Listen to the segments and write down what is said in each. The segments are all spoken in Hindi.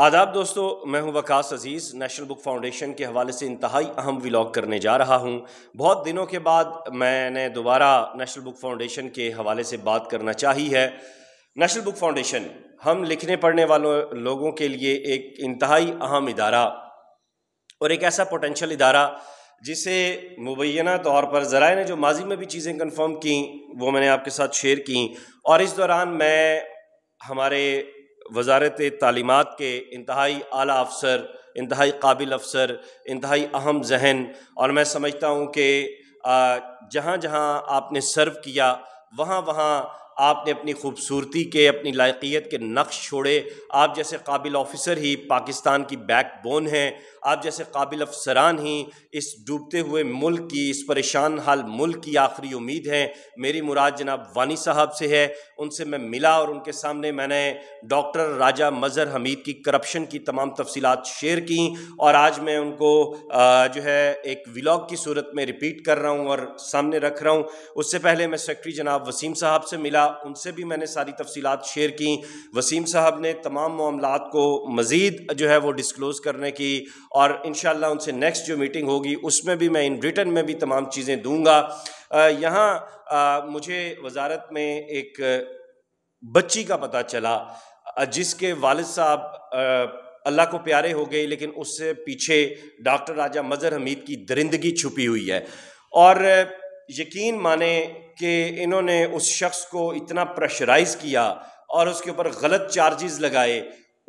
आदाब दोस्तों मैं हूं Waqas Aziz national book foundation के हवाले से इंतहाई अहम व्लाग करने जा रहा हूं बहुत दिनों के बाद मैंने दोबारा नेशनल बुक फाउंडेशन के हवाले से बात करना चाही है नेशनल बुक फाउंडेशन हम लिखने पढ़ने वालों लोगों के लिए एक इंतहाई अहम इदारा और एक ऐसा पोटेंशल इदारा जिसे मुबैना तौर पर जरा ने जो माजी में भी चीज़ें कन्फर्म कं वो मैंने आपके साथ शेयर कं और इस दौरान मैं हमारे वजारत तलीमत के इंतहाई अली अफसर इंतहाई काबिल अफसर इंतहाई अहम जहन और मैं समझता हूँ कि जहाँ जहाँ आपने सर्व किया वहाँ वहाँ आपने अपनी खूबसूरती के अपनी लाइकियत के नक्श छोड़े आप जैसे काबिल ऑफिसर ही पाकिस्तान की बैक बोन हैं आप जैसे काबिल अफसरान ही इस डूबते हुए मुल्क की इस परेशान हाल मुल्क की आखिरी उम्मीद है मेरी मुराद जनाब वानी साहब से है उनसे मैं मिला और उनके सामने मैंने डॉक्टर राजा मज़र हमीद की करप्शन की तमाम तफसीत शेयर की और आज मैं उनको जो है एक व्लाग की सूरत में रिपीट कर रहा हूँ और सामने रख रहा हूँ उससे पहले मैं सेक्रटरी जनाब वसीम साहब से मिला उनसे भी मैंने सारी तफसीत शेयर की वसीम साहब ने तमाम मामला को मज़ीद जो है वो डिस्क्लोज़ करने की और इन उनसे नेक्स्ट जो मीटिंग होगी उसमें भी मैं इन ब्रिटेन में भी तमाम चीज़ें दूँगा यहाँ मुझे वजारत में एक बच्ची का पता चला जिसके वालद साहब अल्लाह को प्यारे हो गए लेकिन उससे पीछे डॉक्टर राजा मज़र हमीद की दरिंदगी छुपी हुई है और यकीन माने कि इन्होंने उस शख्स को इतना प्रेशराइज़ किया और उसके ऊपर गलत चार्जेस लगाए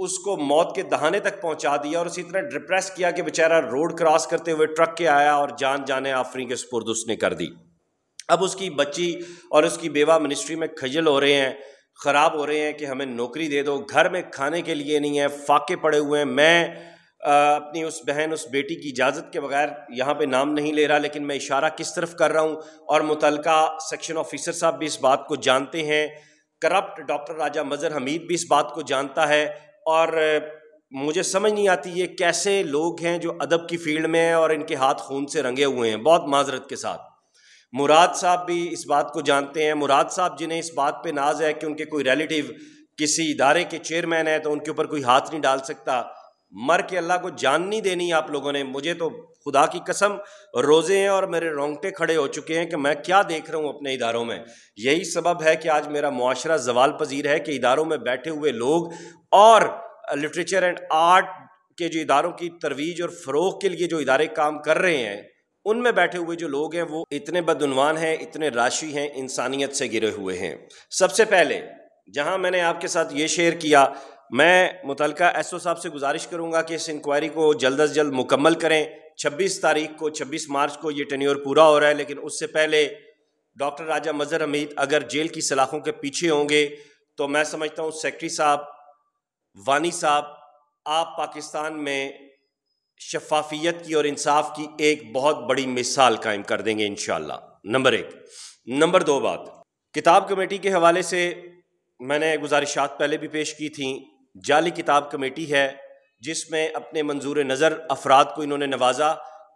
उसको मौत के दहाने तक पहुंचा दिया और उसे इतना डिप्रेस किया कि बेचारा रोड क्रॉस करते हुए ट्रक के आया और जान जाने आफरी के सपुरद उसने कर दी अब उसकी बच्ची और उसकी बेवा मिनिस्ट्री में खजल हो रहे हैं ख़राब हो रहे हैं कि हमें नौकरी दे दो घर में खाने के लिए नहीं है फाके पड़े हुए हैं मैं अपनी उस बहन उस बेटी की इजाज़त के बगैर यहाँ पे नाम नहीं ले रहा लेकिन मैं इशारा किस तरफ कर रहा हूँ और मुतल सेक्शन ऑफिसर साहब भी इस बात को जानते हैं करप्ट डॉक्टर राजा मज़र हमीद भी इस बात को जानता है और मुझे समझ नहीं आती ये कैसे लोग हैं जो अदब की फील्ड में हैं और इनके हाथ खून से रंगे हुए हैं बहुत माजरत के साथ मुराद साहब भी इस बात को जानते हैं मुराद साहब जिन्हें इस बात पे नाज है कि उनके कोई रिलेटिव किसी इदारे के चेयरमैन है तो उनके ऊपर कोई हाथ नहीं डाल सकता मर के अल्लाह को जान नहीं देनी आप लोगों ने मुझे तो खुदा की कसम रोज़े हैं और मेरे रोंगटे खड़े हो चुके हैं कि मैं क्या देख रहा हूँ अपने इदारों में यही सबब है कि आज मेरा मुआरा जवाल पजीर है कि इदारों में बैठे हुए लोग और लिटरेचर एंड आर्ट के जो इदारों की तरवीज और फ़रोग के लिए जो इदारे काम कर रहे हैं उनमें बैठे हुए जो लोग हैं वो इतने बदनवान हैं इतने राशि हैं इंसानियत से गिरे हुए हैं सबसे पहले जहाँ मैंने आपके साथ ये शेयर किया मैं मुतल एस ओ साहब से गुजारिश करूँगा कि इस इंक्वायरी को जल्द अज जल्द मुकम्मल करें छब्बीस तारीख को छब्बीस मार्च को ये टेन्योर पूरा हो रहा है लेकिन उससे पहले डॉक्टर राजा मज़र हमीद अगर जेल की सलाखों के पीछे होंगे तो मैं समझता हूँ सेक्रटरी साहब वानी साहब आप पाकिस्तान में शफाफियत की और इंसाफ की एक बहुत बड़ी मिसाल कायम कर देंगे इन नंबर एक नंबर दो बात किताब कमेटी के हवाले से मैंने गुजारिशात पहले भी पेश की थी जाली किताब कमेटी है जिसमें अपने मंजूर नज़र अफराद को इन्होंने नवाजा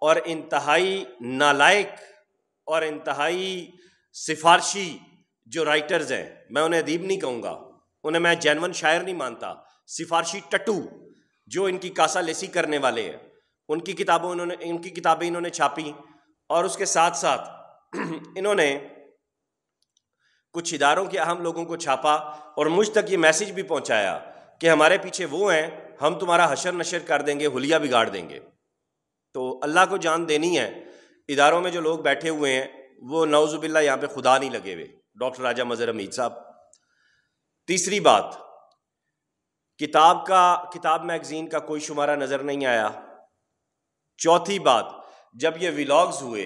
और इंतहाई नालायक और इंतहाई सिफारशी जो राइटर्स हैं मैं उन्हें अदीब नहीं कहूँगा उन्हें मैं जैनवन शायर नहीं मानता सिफारशी टटू जो इनकी कासा लेसी करने वाले हैं उनकी किताबों इन्होंने उनकी किताबें इन्होंने छापी और उसके साथ साथ इन्होंने कुछ इदारों के अहम लोगों को छापा और मुझ तक ये मैसेज भी पहुँचाया कि हमारे पीछे वो हैं हम तुम्हारा हशर नशर कर देंगे हुलिया बिगाड़ देंगे तो अल्लाह को जान देनी है इदारों में जो लोग बैठे हुए हैं वो नौजुबिल्ला यहाँ पे खुदा नहीं लगे हुए डॉक्टर राजा मज़र अमीद साहब तीसरी बात किताब का किताब मैगज़ीन का कोई शुमारा नज़र नहीं आया चौथी बात जब ये व्लाग्स हुए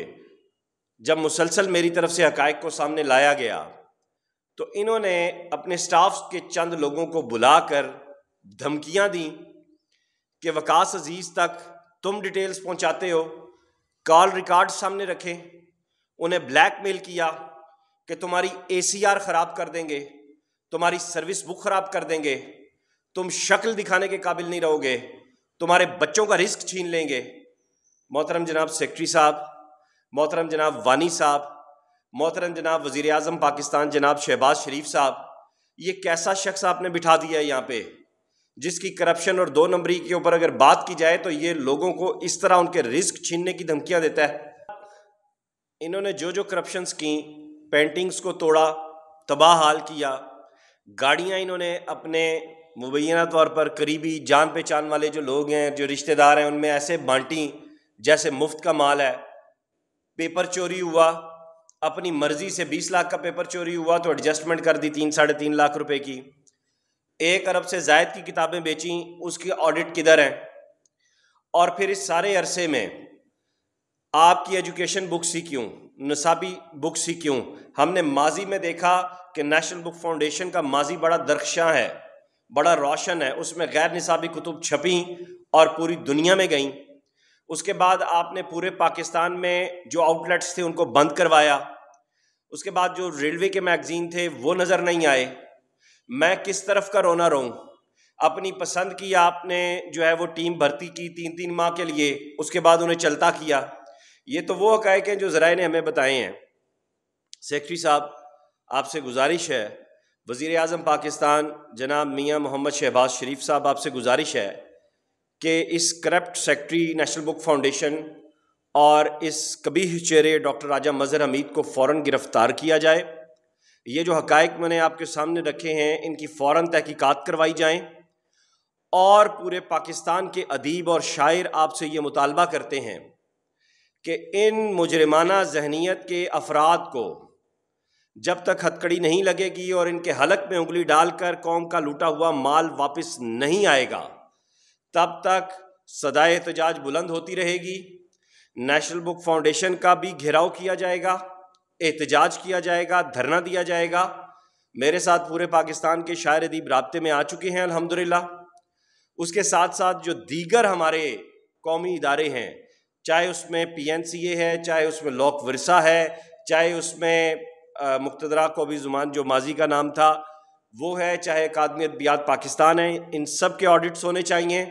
जब मुसलसल मेरी तरफ से हकायक को सामने लाया गया तो इन्होंने अपने स्टाफ के चंद लोगों को बुलाकर धमकियां दी कि वकास अजीज़ तक तुम डिटेल्स पहुंचाते हो कॉल रिकॉर्ड सामने रखे उन्हें ब्लैकमेल किया कि तुम्हारी एसीआर ख़राब कर देंगे तुम्हारी सर्विस बुक ख़राब कर देंगे तुम शक्ल दिखाने के काबिल नहीं रहोगे तुम्हारे बच्चों का रिस्क छीन लेंगे मोहतरम जनाब सेक्रटरी साहब मोहतरम जनाब वानी साहब मोहतरम जनाब वज़ी अजम पाकिस्तान जनाब शहबाज शरीफ साहब ये कैसा शख्स आपने बिठा दिया है यहाँ पर जिसकी करप्शन और दो नंबरी के ऊपर अगर बात की जाए तो ये लोगों को इस तरह उनके रिस्क छीनने की धमकियां देता है इन्होंने जो जो करप्शंस की पेंटिंग्स को तोड़ा तबाह हाल किया गाड़ियाँ इन्होंने अपने मुबैना तौर पर करीबी जान पहचान वाले जो लोग हैं जो रिश्तेदार हैं उनमें ऐसे बांटी जैसे मुफ्त का माल है पेपर चोरी हुआ अपनी मर्ज़ी से बीस लाख का पेपर चोरी हुआ तो एडजस्टमेंट कर दी तीन साढ़े तीन लाख रुपए की एक अरब से जायद की किताबें बेची उसकी ऑडिट किधर है और फिर इस सारे अरसे में आपकी एजुकेशन बुक सी क्यों नसाबी बुक सी क्यों हमने माजी में देखा कि नेशनल बुक फाउंडेशन का माजी बड़ा दरख्शां है बड़ा रोशन है उसमें गैर निसाबी कुतुब छपी और पूरी दुनिया में गईं उसके बाद आपने पूरे पाकिस्तान में जो आउटलेट्स थे उनको बंद करवाया उसके बाद जो रेलवे के मैगज़ीन थे वो नज़र नहीं आए मैं किस तरफ का रोना रोऊं अपनी पसंद की आपने जो है वो टीम भर्ती की तीन तीन माह के लिए उसके बाद उन्हें चलता किया ये तो वो हक हैं जो ज़रा ने हमें बताए हैं सेक्रेटरी साहब आपसे गुजारिश है वज़ी अजम पाकिस्तान जनाब मियाँ मोहम्मद शहबाज शरीफ साहब आपसे गुजारिश है कि इस corrupt secretary national book foundation और इस कबीर चेहरे डॉक्टर राजा मज़र हमीद को फ़ौर गिरफ़्तार किया जाए ये जो हकाइक मैंने आपके सामने रखे हैं इनकी फ़ौर तहकीक़ात करवाई जाएँ और पूरे पाकिस्तान के अदीब और शायर आपसे ये मुतालबा करते हैं कि इन मुजरमाना जहनीत के अफराद को जब तक हथकड़ी नहीं लगेगी और इनके हलक में उंगली डालकर कौम का लूटा हुआ माल वापस नहीं आएगा तब तक सदाए एहतजाज बुलंद होती रहेगी नेशनल बुक फाउंडेशन का भी घेराव किया जाएगा एहतजाज किया जाएगा धरना दिया जाएगा मेरे साथ पूरे पाकिस्तान के शायर अदीब रबते में आ चुके हैं अल्हम्दुलिल्लाह उसके साथ साथ जो दीगर हमारे कौमी इदारे हैं चाहे उसमें पी एन सी ए है चाहे उसमें लॉक वरसा है चाहे उसमें मुख्तरा कौबी जुमान जो माजी का नाम था वो है चाहे अकादमी अदबियात पाकिस्तान है इन सब के ऑडिट्स होने चाहिए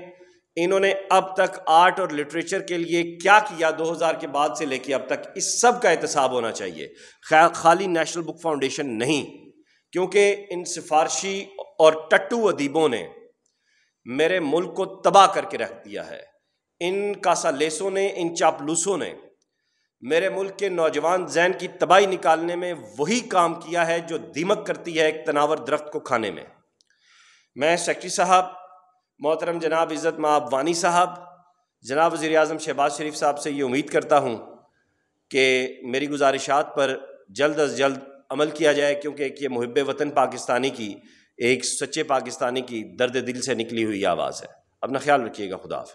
इन्होंने अब तक आर्ट और लिटरेचर के लिए क्या किया 2000 के बाद से लेके अब तक इस सब का एहतसाब होना चाहिए खाली नेशनल बुक फाउंडेशन नहीं क्योंकि इन सिफारशी और टट्टू अदीबों ने मेरे मुल्क को तबाह करके रख दिया है इन कासालेसों ने इन चापलूसों ने मेरे मुल्क के नौजवान जैन की तबाही निकालने में वही काम किया है जो दीमक करती है एक तनावर दरख्त को खाने में मैं सेक्रेटरी साहब मोहतरम जनाब इज़्ज़त माब वानी साहब जनाब वज़ी अजम शहबाज शरीफ साहब से ये उम्मीद करता हूँ कि मेरी गुजारिशात पर जल्द अज जल्द अमल किया जाए क्योंकि एक ये मुहब वतन पाकिस्तानी की एक सच्चे पाकिस्तानी की दर्द दिल से निकली हुई आवाज़ है अपना ख्याल रखिएगा खुदा हाफ